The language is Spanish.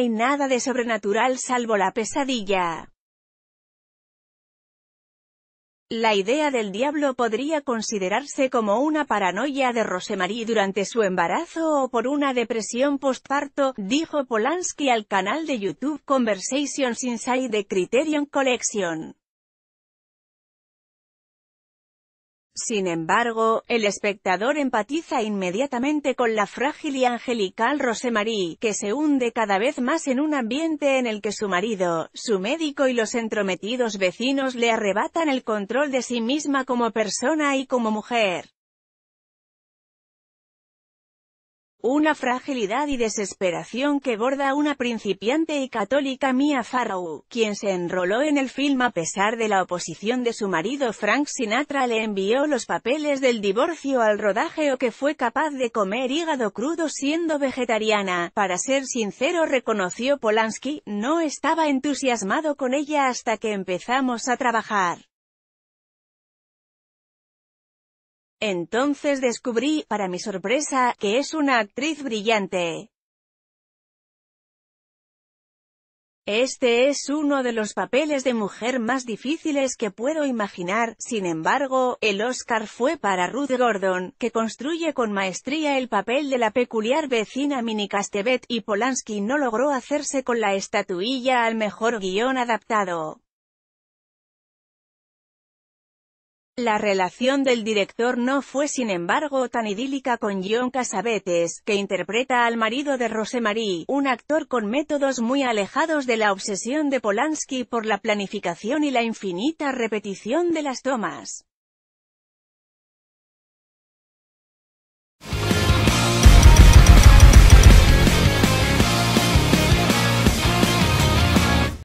hay nada de sobrenatural salvo la pesadilla. La idea del diablo podría considerarse como una paranoia de Rosemarie durante su embarazo o por una depresión postparto, dijo Polanski al canal de YouTube Conversations Inside the Criterion Collection. Sin embargo, el espectador empatiza inmediatamente con la frágil y angelical Rosemarie, que se hunde cada vez más en un ambiente en el que su marido, su médico y los entrometidos vecinos le arrebatan el control de sí misma como persona y como mujer. Una fragilidad y desesperación que borda una principiante y católica Mia Farrow, quien se enroló en el film a pesar de la oposición de su marido Frank Sinatra le envió los papeles del divorcio al rodaje o que fue capaz de comer hígado crudo siendo vegetariana. Para ser sincero reconoció Polanski, no estaba entusiasmado con ella hasta que empezamos a trabajar. Entonces descubrí, para mi sorpresa, que es una actriz brillante. Este es uno de los papeles de mujer más difíciles que puedo imaginar, sin embargo, el Oscar fue para Ruth Gordon, que construye con maestría el papel de la peculiar vecina Minnie Castevet y Polanski no logró hacerse con la estatuilla al mejor guión adaptado. La relación del director no fue sin embargo tan idílica con John Casabetes, que interpreta al marido de Rosemarie, un actor con métodos muy alejados de la obsesión de Polanski por la planificación y la infinita repetición de las tomas.